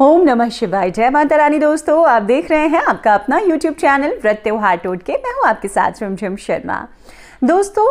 ओम नमः शिवाय जय माता रानी दोस्तों आप देख रहे हैं आपका अपना यूट्यूब चैनल व्रत त्योहार टोट के मैं हूँ आपके साथ रिमझिम शर्मा दोस्तों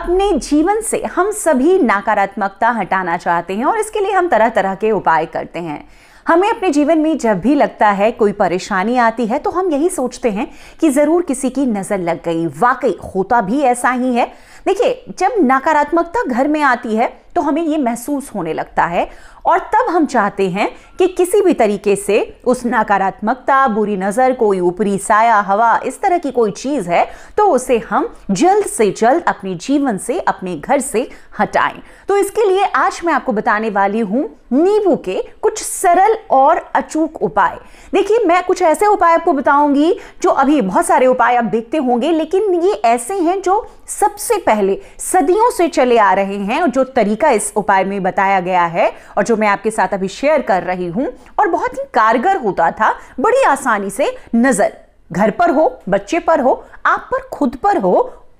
अपने जीवन से हम सभी नकारात्मकता हटाना चाहते हैं और इसके लिए हम तरह तरह के उपाय करते हैं हमें अपने जीवन में जब भी लगता है कोई परेशानी आती है तो हम यही सोचते हैं कि ज़रूर किसी की नज़र लग गई वाकई होता भी ऐसा ही है देखिए जब नकारात्मकता घर में आती है तो हमें ये महसूस होने लगता है और तब हम चाहते हैं कि किसी भी तरीके से उस नकारात्मकता बुरी नज़र कोई ऊपरी साया हवा इस तरह की कोई चीज़ है तो उसे हम जल्द से जल्द अपने जीवन से अपने घर से हटाएं तो इसके लिए आज मैं आपको बताने वाली हूं नींबू के कुछ सरल और अचूक उपाय देखिए मैं कुछ ऐसे उपाय आपको बताऊंगी जो अभी बहुत सारे उपाय आप देखते होंगे लेकिन ये ऐसे हैं जो सबसे पहले सदियों से चले आ रहे हैं और जो तरीका इस उपाय में बताया गया है और जो मैं आपके साथ अभी शेयर कर रही हूं और बहुत ही कारगर होता था बड़ी आसानी से नज़र घर पर हो बच्चे पर हो आप पर खुद पर हो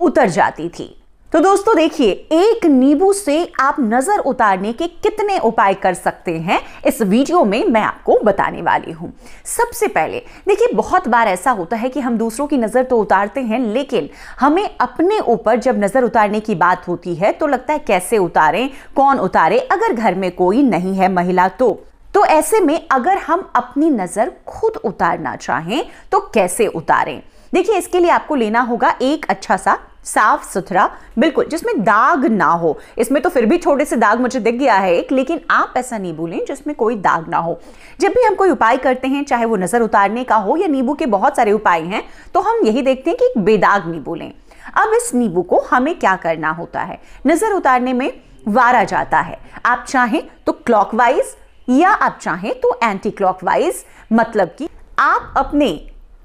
उतर जाती थी तो दोस्तों देखिए एक नींबू से आप नज़र उतारने के कितने उपाय कर सकते हैं इस वीडियो में मैं आपको बताने वाली हूं सबसे पहले देखिए बहुत बार ऐसा होता है कि हम दूसरों की नज़र तो उतारते हैं लेकिन हमें अपने ऊपर जब नज़र उतारने की बात होती है तो लगता है कैसे उतारें कौन उतारे अगर घर में कोई नहीं है महिला तो तो ऐसे में अगर हम अपनी नज़र खुद उतारना चाहें तो कैसे उतारें देखिए इसके लिए आपको लेना होगा एक अच्छा सा साफ सुथरा बिल्कुल जिसमें दाग ना हो इसमें तो फिर भी छोटे से दाग मुझे दिख गया है एक लेकिन आप ऐसा नहीं भूलें जिसमें कोई दाग ना हो जब भी हम कोई उपाय करते हैं चाहे वो नज़र उतारने का हो या नींबू के बहुत सारे उपाय हैं तो हम यही देखते हैं कि एक बेदाग नींबू लें अब इस नींबू को हमें क्या करना होता है नज़र उतारने में वारा जाता है आप चाहें तो क्लॉकवाइज या आप चाहें तो एंटी क्लॉकवाइज मतलब कि आप अपने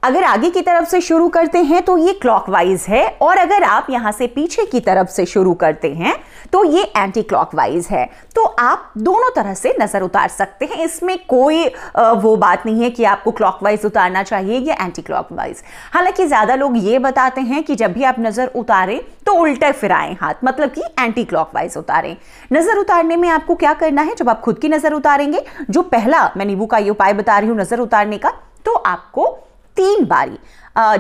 अगर आगे की तरफ से शुरू करते हैं तो ये क्लॉकवाइज है और अगर आप यहाँ से पीछे की तरफ से शुरू करते हैं तो ये एंटी क्लॉकवाइज है तो आप दोनों तरह से नज़र उतार सकते हैं इसमें कोई वो बात नहीं है कि आपको क्लॉकवाइज उतारना चाहिए या एंटी क्लॉकवाइज हालांकि ज़्यादा लोग ये बताते हैं कि जब भी आप नज़र उतारें तो उल्टे फिराएं हाथ मतलब कि एंटी क्लॉकवाइज उतारें नज़र उतारने में आपको क्या करना है जब आप खुद की नज़र उतारेंगे जो पहला मैं नींबू का ये उपाय बता रही हूँ नज़र उतारने का तो आपको तीन बारी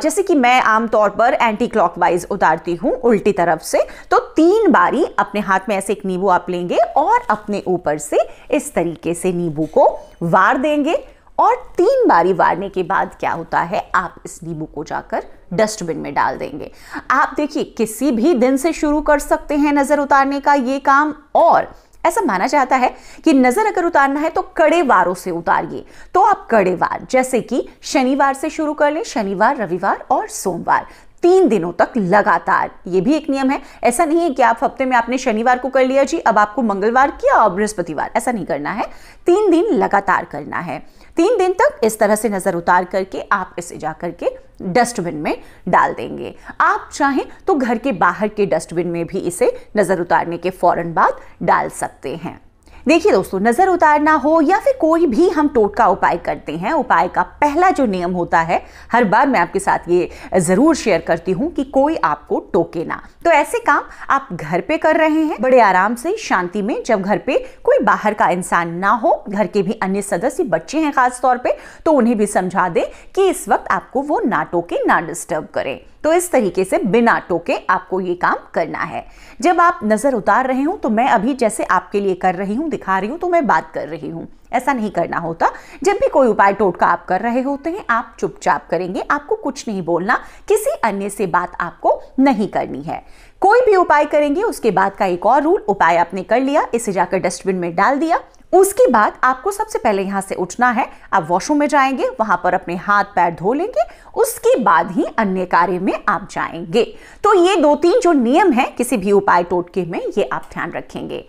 जैसे कि मैं आमतौर पर एंटी क्लॉकवाइज उतारती हूँ उल्टी तरफ से तो तीन बारी अपने हाथ में ऐसे एक नींबू आप लेंगे और अपने ऊपर से इस तरीके से नींबू को वार देंगे और तीन बारी वारने के बाद क्या होता है आप इस नींबू को जाकर डस्टबिन में डाल देंगे आप देखिए किसी भी दिन से शुरू कर सकते हैं नज़र उतारने का ये काम और ऐसा माना जाता है कि नजर अगर उतारना है तो कड़े वारों से उतारिए तो आप कड़े वार जैसे कि शनिवार से शुरू कर लें शनिवार रविवार और सोमवार तीन दिनों तक लगातार ये भी एक नियम है ऐसा नहीं है कि आप हफ्ते में आपने शनिवार को कर लिया जी अब आपको मंगलवार किया और बृहस्पतिवार ऐसा नहीं करना है तीन दिन लगातार करना है तीन दिन तक इस तरह से नज़र उतार करके आप इसे जा करके डस्टबिन में डाल देंगे आप चाहें तो घर के बाहर के डस्टबिन में भी इसे नज़र उतारने के फ़ौरन बाद डाल सकते हैं देखिए दोस्तों नज़र उतारना हो या फिर कोई भी हम टोटका उपाय करते हैं उपाय का पहला जो नियम होता है हर बार मैं आपके साथ ये ज़रूर शेयर करती हूँ कि कोई आपको टोके ना तो ऐसे काम आप घर पे कर रहे हैं बड़े आराम से शांति में जब घर पे कोई बाहर का इंसान ना हो घर के भी अन्य सदस्य बच्चे हैं खासतौर पर तो उन्हें भी समझा दें कि इस वक्त आपको वो ना टोके ना डिस्टर्ब करें तो इस तरीके से बिना टोके आपको ये काम करना है जब आप नज़र उतार रहे हूं तो मैं अभी जैसे आपके लिए कर रही हूं दिखा रही हूं तो मैं बात कर रही हूं ऐसा नहीं करना होता जब भी कोई उपाय टोटका आप कर रहे होते हैं आप चुपचाप करेंगे आपको कुछ नहीं बोलना किसी अन्य से बात आपको नहीं करनी है कोई भी उपाय करेंगे उसके बाद का एक और रूल उपाय आपने कर लिया इसे जाकर डस्टबिन में डाल दिया उसके बाद आपको सबसे पहले यहां से उठना है आप वॉशरूम में जाएंगे वहां पर अपने हाथ पैर धो लेंगे उसके बाद ही अन्य कार्य में आप जाएंगे तो ये दो तीन जो नियम है किसी भी उपाय टोटके में ये आप ध्यान रखेंगे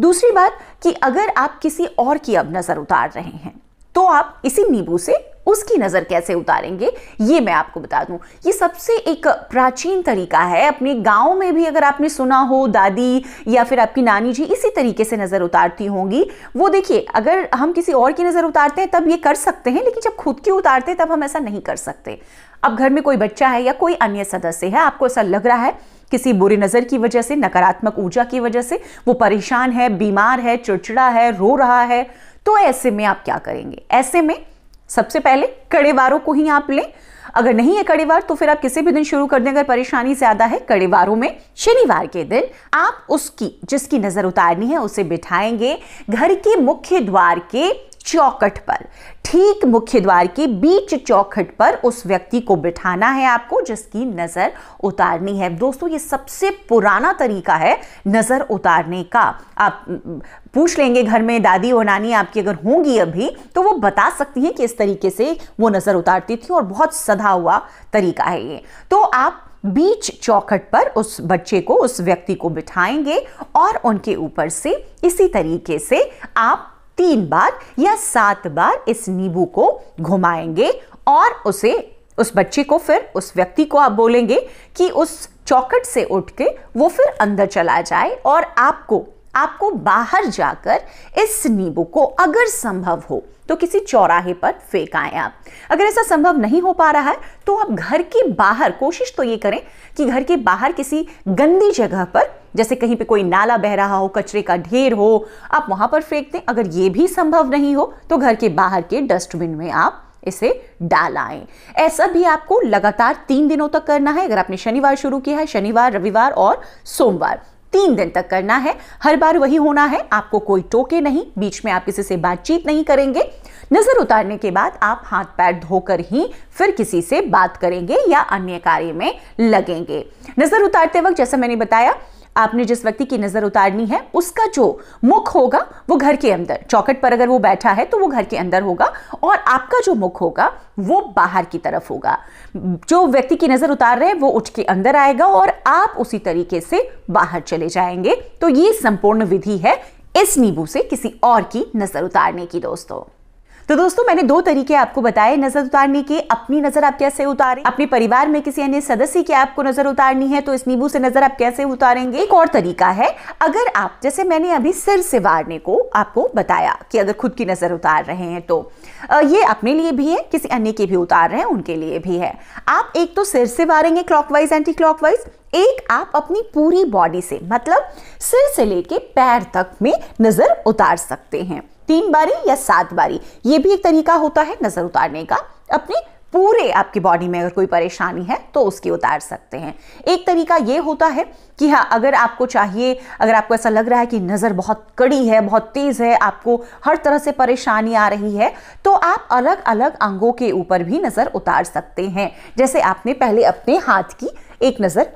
दूसरी बात कि अगर आप किसी और की अब नज़र उतार रहे हैं तो आप इसी नींबू से उसकी नज़र कैसे उतारेंगे ये मैं आपको बता दूं ये सबसे एक प्राचीन तरीका है अपने गांव में भी अगर आपने सुना हो दादी या फिर आपकी नानी जी इसी तरीके से नज़र उतारती होंगी वो देखिए अगर हम किसी और की नज़र उतारते हैं तब ये कर सकते हैं लेकिन जब खुद की उतारते हैं तब हम ऐसा नहीं कर सकते अब घर में कोई बच्चा है या कोई अन्य सदस्य है आपको ऐसा लग रहा है किसी बुरी नज़र की वजह से नकारात्मक ऊर्जा की वजह से वो परेशान है बीमार है चिड़चिड़ा है रो रहा है तो ऐसे में आप क्या करेंगे ऐसे में सबसे पहले कड़ेवारों को ही आप लें अगर नहीं है कड़ेवार तो फिर आप किसी भी दिन शुरू कर दें अगर परेशानी ज़्यादा है कड़ेवारों में शनिवार के दिन आप उसकी जिसकी नज़र उतारनी है उसे बिठाएंगे घर के मुख्य द्वार के चौखट पर ठीक मुख्य द्वार के बीच चौखट पर उस व्यक्ति को बिठाना है आपको जिसकी नज़र उतारनी है दोस्तों ये सबसे पुराना तरीका है नज़र उतारने का आप पूछ लेंगे घर में दादी और नानी आपकी अगर होंगी अभी तो वो बता सकती हैं कि इस तरीके से वो नज़र उतारती थी और बहुत सधा हुआ तरीका है ये तो आप बीच चौखट पर उस बच्चे को उस व्यक्ति को बिठाएंगे और उनके ऊपर से इसी तरीके से आप तीन बार या सात बार इस नींबू को घुमाएंगे और उसे उस बच्चे को फिर उस व्यक्ति को आप बोलेंगे कि उस चौकट से उठ के वो फिर अंदर चला जाए और आपको आपको बाहर जाकर इस नींबू को अगर संभव हो तो किसी चौराहे पर फेंक आए आप अगर ऐसा संभव नहीं हो पा रहा है तो आप घर के बाहर कोशिश तो ये करें कि घर के बाहर किसी गंदी जगह पर जैसे कहीं पे कोई नाला बह रहा हो कचरे का ढेर हो आप वहां पर फेंक दें अगर ये भी संभव नहीं हो तो घर के बाहर के डस्टबिन में आप इसे डाल आए ऐसा भी आपको लगातार तीन दिनों तक करना है अगर आपने शनिवार शुरू किया है शनिवार रविवार और सोमवार तीन दिन तक करना है हर बार वही होना है आपको कोई टोके नहीं बीच में आप किसी से बातचीत नहीं करेंगे नजर उतारने के बाद आप हाथ पैर धोकर ही फिर किसी से बात करेंगे या अन्य कार्य में लगेंगे नजर उतारते वक्त जैसा मैंने बताया आपने जिस व्यक्ति की नज़र उतारनी है उसका जो मुख होगा वो घर के अंदर चौकट पर अगर वो बैठा है तो वो घर के अंदर होगा और आपका जो मुख होगा वो बाहर की तरफ होगा जो व्यक्ति की नज़र उतार रहे हैं वो उठ के अंदर आएगा और आप उसी तरीके से बाहर चले जाएंगे तो ये संपूर्ण विधि है इस नींबू से किसी और की नज़र उतारने की दोस्तों तो दोस्तों मैंने दो तरीके आपको बताए नजर उतारने के अपनी नजर आप कैसे उतारें अपने परिवार में किसी अन्य सदस्य की आपको नजर उतारनी है तो इस नींबू से नजर आप कैसे उतारेंगे एक और तरीका है अगर आप जैसे मैंने अभी सिर से वारने को आपको बताया कि अगर खुद की नजर उतार रहे हैं तो ये अपने लिए भी है किसी अन्य के भी उतार रहे हैं उनके लिए भी है आप एक तो सिर से वारेंगे क्लॉकवाइज एंटी क्लॉकवाइज एक आप अपनी पूरी बॉडी से मतलब सिर से लेके पैर तक में नजर उतार सकते हैं तीन बारी या सात बारी ये भी एक तरीका होता है नज़र उतारने का अपने पूरे आपकी बॉडी में अगर कोई परेशानी है तो उसकी उतार सकते हैं एक तरीका ये होता है कि हाँ अगर आपको चाहिए अगर आपको ऐसा लग रहा है कि नज़र बहुत कड़ी है बहुत तेज़ है आपको हर तरह से परेशानी आ रही है तो आप अलग अलग अंगों के ऊपर भी नज़र उतार सकते हैं जैसे आपने पहले अपने हाथ की एक नज़र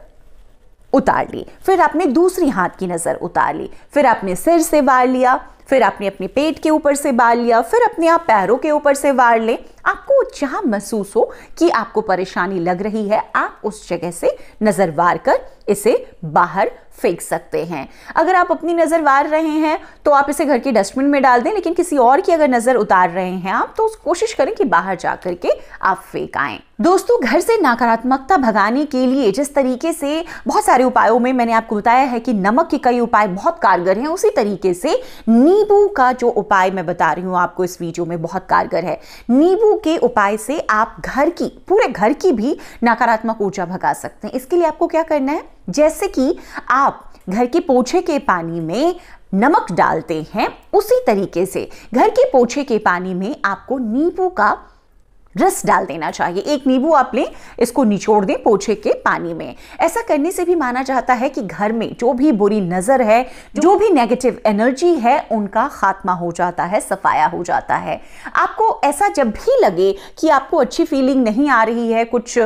उतार ली फिर आपने दूसरी हाथ की नज़र उतार ली फिर आपने सिर से वार लिया फिर आपने अपने पेट के ऊपर से बाल लिया फिर अपने आप पैरों के ऊपर से वार लें आपको जहाँ महसूस हो कि आपको परेशानी लग रही है आप उस जगह से नज़र वार कर इसे बाहर फेंक सकते हैं अगर आप अपनी नज़र वार रहे हैं तो आप इसे घर के डस्टबिन में डाल दें लेकिन किसी और की अगर नज़र उतार रहे हैं आप तो कोशिश करें कि बाहर जा करके आप फेंक आए दोस्तों घर से नकारात्मकता भगाने के लिए जिस तरीके से बहुत सारे उपायों में मैंने आपको बताया है कि नमक के कई उपाय बहुत कारगर हैं उसी तरीके से नींबू का जो उपाय मैं बता रही हूँ आपको इस वीडियो में बहुत कारगर है नींबू के उपाय से आप घर की पूरे घर की भी नकारात्मक ऊर्जा भगा सकते हैं इसके लिए आपको क्या करना है जैसे कि आप घर के पोछे के पानी में नमक डालते हैं उसी तरीके से घर के पोछे के पानी में आपको नींबू का रस डाल देना चाहिए एक नींबू आप लें इसको निचोड़ दें पोछे के पानी में ऐसा करने से भी माना जाता है कि घर में जो भी बुरी नज़र है जो भी नेगेटिव एनर्जी है उनका खात्मा हो जाता है सफाया हो जाता है आपको ऐसा जब भी लगे कि आपको अच्छी फीलिंग नहीं आ रही है कुछ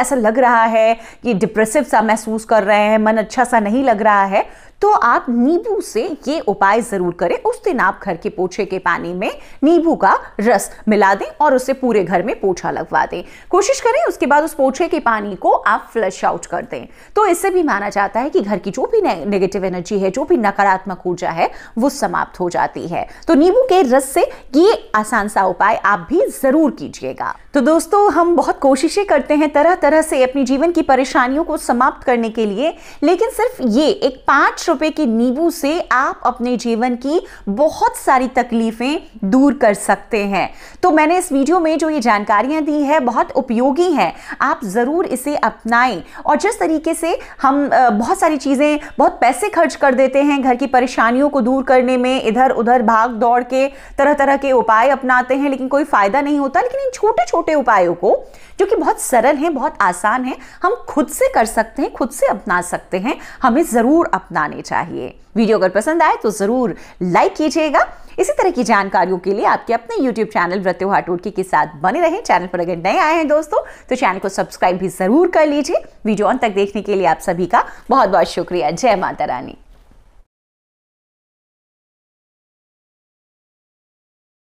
ऐसा लग रहा है कि डिप्रेसिव सा महसूस कर रहे हैं मन अच्छा सा नहीं लग रहा है तो आप नींबू से ये उपाय ज़रूर करें उस दिन आप घर के पोछे के पानी में नींबू का रस मिला दें और उसे पूरे घर में पोछा लगवा दें कोशिश करें उसके बाद उस पोछे के पानी को आप फ्लश आउट कर दें तो इससे भी माना जाता है कि घर की जो भी नेगेटिव एनर्जी है जो भी नकारात्मक ऊर्जा है वो समाप्त हो जाती है तो नींबू के रस से ये आसान सा उपाय आप भी ज़रूर कीजिएगा तो दोस्तों हम बहुत कोशिशें करते हैं तरह तरह से अपनी जीवन की परेशानियों को समाप्त करने के लिए लेकिन सिर्फ ये एक पांच रुपए की नींबू से आप अपने जीवन की बहुत सारी तकलीफें दूर कर सकते हैं तो मैंने इस वीडियो में जो ये जानकारियां दी है बहुत उपयोगी हैं आप ज़रूर इसे अपनाएं और जिस तरीके से हम बहुत सारी चीज़ें बहुत पैसे खर्च कर देते हैं घर की परेशानियों को दूर करने में इधर उधर भाग दौड़ के तरह तरह के उपाय अपनाते हैं लेकिन कोई फ़ायदा नहीं होता लेकिन इन छोटे छोटे उपायों को जो कि बहुत सरल हैं बहुत आसान है हम खुद से कर सकते हैं खुद से अपना सकते हैं हमें ज़रूर अपनाने आने चाहिए वीडियो अगर पसंद आए तो ज़रूर लाइक कीजिएगा इसी तरह की जानकारियों के लिए आपके अपने YouTube चैनल व्रत्यो हाटोटकी के साथ बने रहें चैनल पर अगर नए आए हैं दोस्तों तो चैनल को सब्सक्राइब भी ज़रूर कर लीजिए वीडियो अंत तक देखने के लिए आप सभी का बहुत बहुत शुक्रिया जय माता रानी